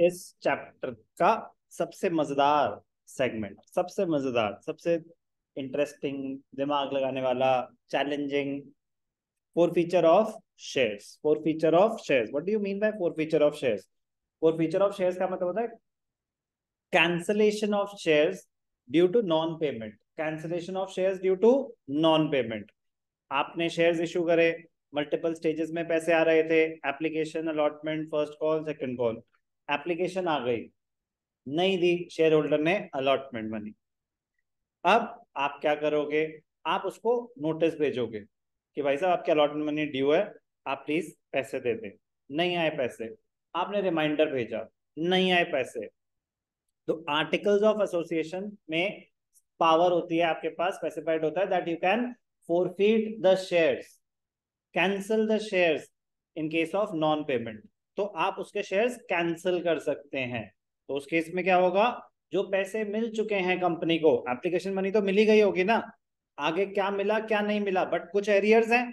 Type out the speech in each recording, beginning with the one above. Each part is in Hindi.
इस चैप्टर का सबसे मजेदार सेगमेंट सबसे मजेदार सबसे इंटरेस्टिंग दिमाग लगाने वाला challenging four feature of shares four feature of shares what do you mean by four feature of shares four feature of shares का मतलब होता है cancellation of shares due to non payment cancellation of shares due to non payment आपने शेयर्स इशू करे मल्टीपल स्टेजेस में पैसे आ रहे थे application allotment first call second call application आ गई नहीं दी शेयर होल्डर ने अलॉटमेंट मनी अब आप क्या करोगे आप उसको नोटिस भेजोगे कि भाई साहब आपके अलॉटमेंट मनी ड्यू है आप प्लीज पैसे दे दें नहीं आए पैसे आपने रिमाइंडर भेजा नहीं आए पैसे तो आर्टिकल्स ऑफ एसोसिएशन में पावर होती है आपके पास स्पेसिफाइड होता है that you can forfeit the shares cancel the shares in case of non payment तो आप उसके शेयर्स कैंसिल कर सकते हैं तो उस केस में क्या होगा जो पैसे मिल चुके हैं कंपनी को एप्लीकेशन मनी तो मिली गई होगी ना आगे क्या मिला क्या नहीं मिला बट कुछ एरियर्स हैं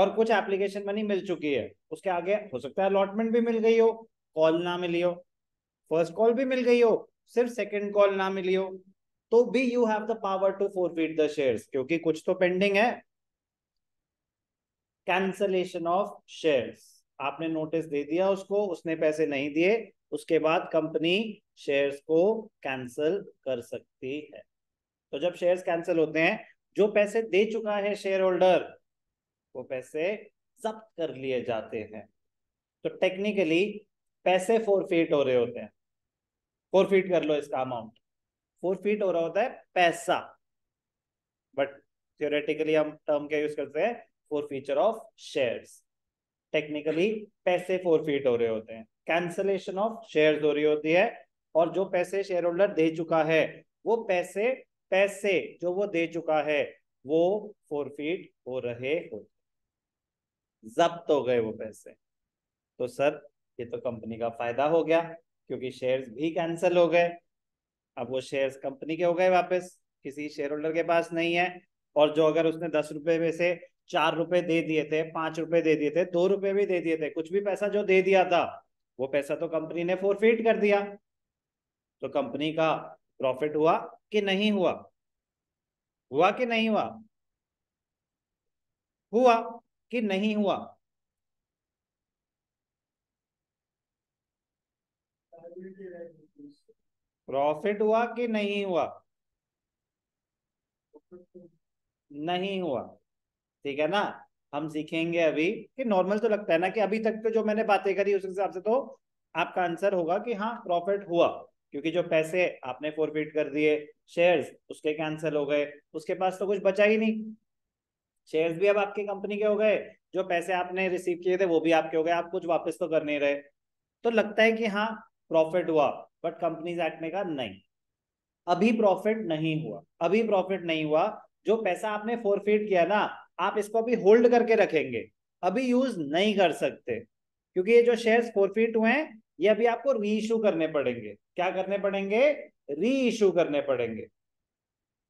और कुछ एप्लीकेशन मनी मिल चुकी है उसके आगे हो सकता है अलॉटमेंट भी मिल गई हो कॉल ना मिली हो फर्स्ट कॉल भी मिल गई हो सिर्फ सेकंड कॉल ना मिली हो तो भी you have the power to forfeit the share क्योंकि कुछ तो पेंडिंग है कैंसलेशन ऑफ शेयर्स आपने नोटिस दे दिया उसको उसने पैसे नहीं दिए उसके बाद कंपनी शेयर्स को कैंसिल कर सकती है तो जब शेयर्स कैंसिल होते हैं जो पैसे दे चुका है शेयर होल्डर वो पैसे जब्त कर लिए जाते हैं तो टेक्निकली पैसे फोरफीट हो रहे होते हैं फोरफीट कर लो इसका अमाउंट फोरफीट हो रहा होता है पैसा बट थियोरेटिकली हम टर्म क्या यूज करते हैं four feature of shares technically पैसे फोरफीट हो रहे होते हैं कैंसलेशन ऑफ शेयर हो रही होती है और जो पैसे शेयर होल्डर दे चुका है वो पैसे पैसे जो वो दे चुका है वो फोरफीट हो रहे होते जब्त हो गए वो पैसे तो सर ये तो कंपनी का फायदा हो गया क्योंकि शेयर्स भी कैंसल हो गए अब वो शेयर्स कंपनी के हो गए वापस किसी शेयर होल्डर के पास नहीं है और जो अगर उसने दस रुपए में से चार रुपए दे दिए थे पांच रुपए दे दिए थे दो रुपए भी दे दिए थे कुछ भी पैसा जो दे दिया था वो पैसा तो कंपनी ने फोरफिट कर दिया तो कंपनी का प्रॉफिट हुआ कि नहीं हुआ हुआ कि नहीं हुआ हुआ कि नहीं हुआ प्रॉफिट हुआ कि नहीं हुआ नहीं हुआ ठीक है ना हम सीखेंगे अभी कि नॉर्मल तो लगता है ना कि अभी तक तो जो मैंने बातें करी उस हिसाब से तो आपका आंसर होगा कि हाँ प्रॉफिट हुआ क्योंकि जो पैसे आपने फोरफिट कर दिए शेयर्स उसके कैंसिल हो गए उसके पास तो कुछ बचा ही नहीं शेयर्स भी अब आपके कंपनी के हो गए जो पैसे आपने रिसीव किए थे वो भी आपके हो गए आप कुछ वापस तो कर नहीं रहे तो लगता है कि हाँ प्रॉफिट हुआ बट कंपनीज एक्ट ने कहा नहीं अभी प्रॉफिट नहीं हुआ अभी प्रॉफिट नहीं हुआ जो पैसा आपने फोरफिट किया ना आप इसको अभी होल्ड करके रखेंगे अभी यूज नहीं कर सकते क्योंकि ये जो शेयर्स फोरफिट हुए हैं ये अभी आपको री इशू करने पड़ेंगे क्या करने पड़ेंगे री इशू करने पड़ेंगे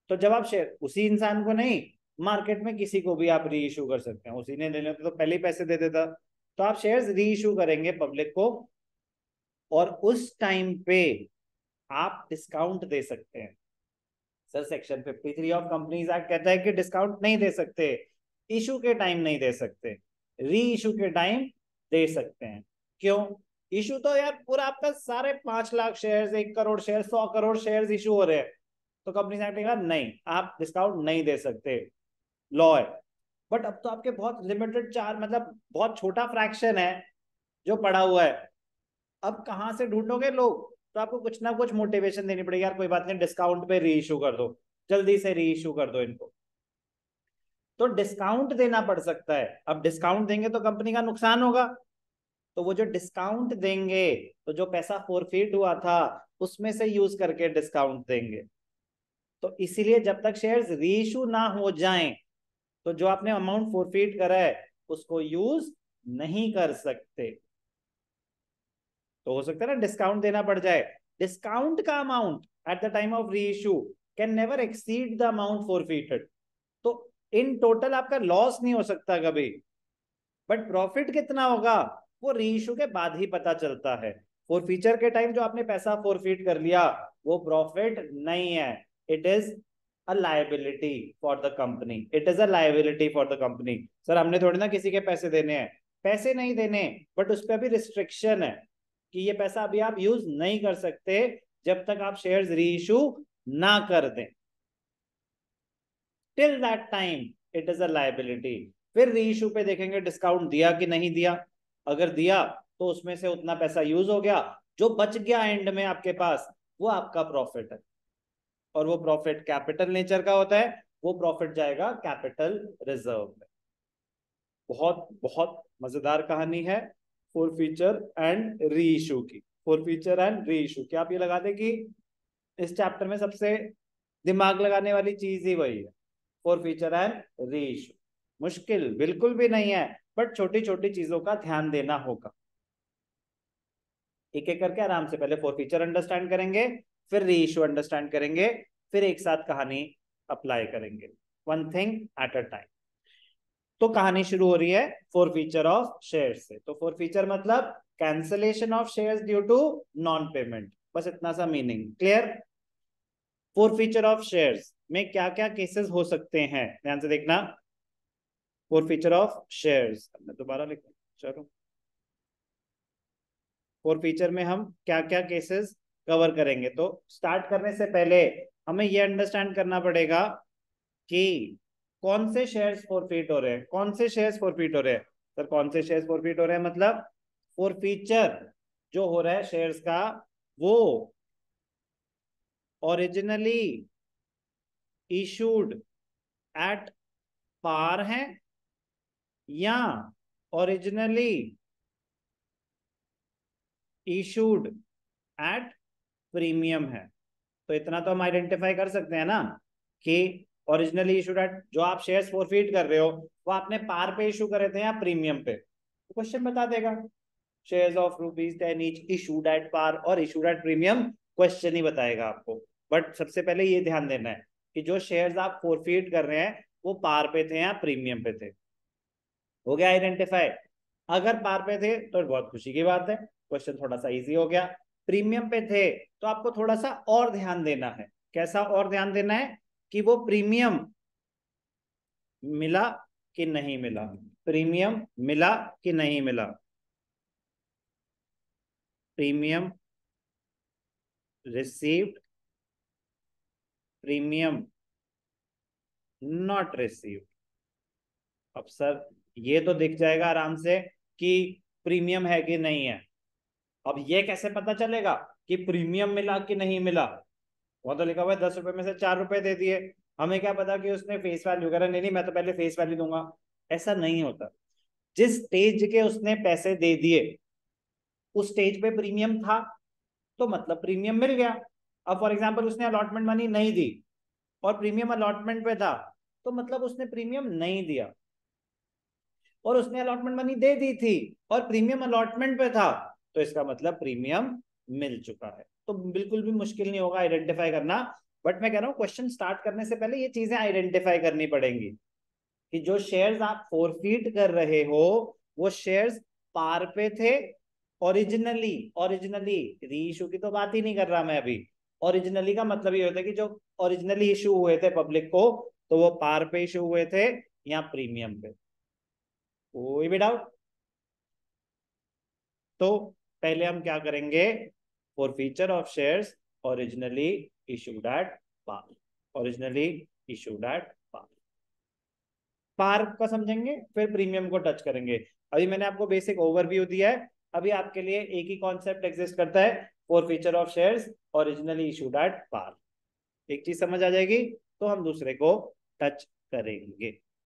तो जब आप शेयर उसी इंसान को नहीं मार्केट में किसी को भी आप री इशू कर सकते हैं उसी ने लेने तो पहले पैसे दे देता तो आप शेयर्स री इशू करेंगे पब्लिक को और उस टाइम पे आप डिस्काउंट दे सकते हैं sir section 53 of companies act कहता है कि डिस्काउंट नहीं दे सकते इशू के टाइम नहीं दे सकते री इशू के टाइम दे सकते हैं क्यों इशू तो यार पूरा आपका सारे पांच लाख शेयर्स एक करोड़ शेयर सौ करोड़ शेयर्स इशू हो रहे हैं तो कंपनी ने कहा नहीं आप डिस्काउंट नहीं दे सकते लॉ है बट अब तो आपके बहुत लिमिटेड चार मतलब बहुत छोटा फ्रैक्शन है जो पड़ा हुआ है अब कहाँ से ढूंढोगे लोग तो आपको कुछ ना कुछ मोटिवेशन देनी पड़ेगी यार कोई बात नहीं डिस्काउंट पे री इशू कर दो जल्दी से री इशू कर दो इनको तो डिस्काउंट देना पड़ सकता है अब डिस्काउंट देंगे तो कंपनी का नुकसान होगा तो वो जो डिस्काउंट देंगे तो जो पैसा फोरफीट हुआ था उसमें से यूज करके डिस्काउंट देंगे तो इसीलिए जब तक शेयर्स रीइशू ना हो जाएं तो जो आपने अमाउंट फोरफीट करा है उसको यूज नहीं कर सकते तो हो सकता है ना डिस्काउंट देना पड़ जाए डिस्काउंट का amount at the time of reissue can never exceed the amount forfeited in total आपका लॉस नहीं हो सकता कभी बट प्रॉफिट कितना होगा वो रीइश्यू के बाद ही पता चलता है फोर फीचर के टाइम जो आपने पैसा फोरफीट कर लिया वो प्रॉफिट नहीं है it is a liability for the company it is a liability for the company sir हमने थोड़ी ना किसी के पैसे देने हैं पैसे नहीं देने बट उस पर भी रिस्ट्रिक्शन है कि ये पैसा अभी आप यूज नहीं कर सकते जब तक आप शेयर्स रीइश्यू ना कर दें till that time it is a liability फिर रीइशू पे देखेंगे डिस्काउंट दिया कि नहीं दिया अगर दिया तो उसमें से उतना पैसा यूज हो गया जो बच गया एंड में आपके पास वो आपका प्रॉफिट है और वो प्रॉफिट कैपिटल नेचर का होता है वो प्रॉफिट जाएगा कैपिटल रिजर्व में बहुत बहुत मजेदार कहानी है forfeiture and reissue की forfeiture and reissue क्या आप ये लगा दें कि इस चैप्टर में सबसे दिमाग लगाने वाली चीज ही वही है फोर फीचर एंड रेश मुश्किल बिल्कुल भी नहीं है बट छोटी छोटी चीजों का ध्यान देना होगा एक एक करके आराम से पहले फोर फीचर अंडरस्टैंड करेंगे फिर रेशियो अंडरस्टैंड करेंगे फिर एक साथ कहानी अप्लाई करेंगे one thing at a time तो कहानी शुरू हो रही है फोर फीचर ऑफ शेयर से तो फोर फीचर मतलब cancellation of share due to non payment बस इतना सा meaning clear forfeiture of shares में क्या क्या केसेस हो सकते हैं ध्यान से देखना फोरफीचर ऑफ शेयर्स दोबारा लिखना चलो फीचर में हम क्या क्या केसेस कवर करेंगे तो स्टार्ट करने से पहले हमें ये अंडरस्टैंड करना पड़ेगा कि कौन से शेयर्स फोरफीट हो रहे हैं कौन से शेयर्स फोरफीट हो रहे हैं सर तो कौन से शेयर्स फोरफीट हो रहे हैं मतलब फीचर जो हो रहा है शेयर्स का वो ओरिजिनली इशूड एट पार है या ओरिजिनली इशूड एट प्रीमियम है तो इतना तो हम आइडेंटिफाई कर सकते हैं ना कि ओरिजिनली इशूड एट जो आप शेयर्स फोरफीट कर रहे हो वो आपने पार पे इशू करे थे या प्रीमियम पे क्वेश्चन तो बता देगा shares of rupees ten each issued at par और इशूड एट प्रीमियम क्वेश्चन ही बताएगा आपको बट सबसे पहले ये ध्यान देना है कि जो शेयर्स आप फोरफिट कर रहे हैं वो पार पे थे या प्रीमियम पे थे हो गया आइडेंटिफाई अगर पार पे थे तो बहुत खुशी की बात है क्वेश्चन थोड़ा सा इजी हो गया प्रीमियम पे थे तो आपको थोड़ा सा और ध्यान देना है कैसा और ध्यान देना है कि वो प्रीमियम मिला कि नहीं मिला प्रीमियम मिला कि नहीं मिला premium received premium not received अब सर ये तो दिख जाएगा आराम से कि प्रीमियम है कि नहीं है अब ये कैसे पता चलेगा कि प्रीमियम मिला कि नहीं मिला वो तो लिखा हुआ है दस रुपए में से चार रुपए दे दिए हमें क्या पता कि उसने फेस वैल्यू वगैरह नहीं नहीं मैं तो पहले फेस वैल्यू दूंगा ऐसा नहीं होता जिस स्टेज के उसने पैसे दे दिए उस स्टेज पे प्रीमियम था तो मतलब प्रीमियम मिल गया अब फॉर एग्जाम्पल उसने अलॉटमेंट मनी नहीं दी और प्रीमियम अलॉटमेंट पे था तो मतलब उसने प्रीमियम नहीं दिया और उसने अलॉटमेंट मनी दे दी थी और प्रीमियम अलॉटमेंट पे था तो इसका मतलब प्रीमियम मिल चुका है तो बिल्कुल भी मुश्किल नहीं होगा आइडेंटिफाई करना बट मैं कह रहा हूँ क्वेश्चन स्टार्ट करने से पहले ये चीजें आइडेंटिफाई करनी पड़ेंगी कि जो शेयर्स आप फोरफीट कर रहे हो वो शेयर्स पार पे थे ओरिजिनली ओरिजिनली री इशू की तो बात ही नहीं कर रहा मैं अभी ओरिजिनली का मतलब ये होता है कि जो ओरिजिनली इशू हुए थे पब्लिक को तो वो पार पे इशू हुए थे या प्रीमियम पे कोई भी डाउट तो पहले हम क्या करेंगे forfeiture of shares originally issue at par originally issue at par par का समझेंगे फिर प्रीमियम को टच करेंगे अभी मैंने आपको बेसिक ओवरव्यू दिया है अभी आपके लिए एक ही कॉन्सेप्ट एग्जिस्ट करता है four feature of shares originally issued at par एक चीज समझ आ जाएगी तो हम दूसरे को टच करेंगे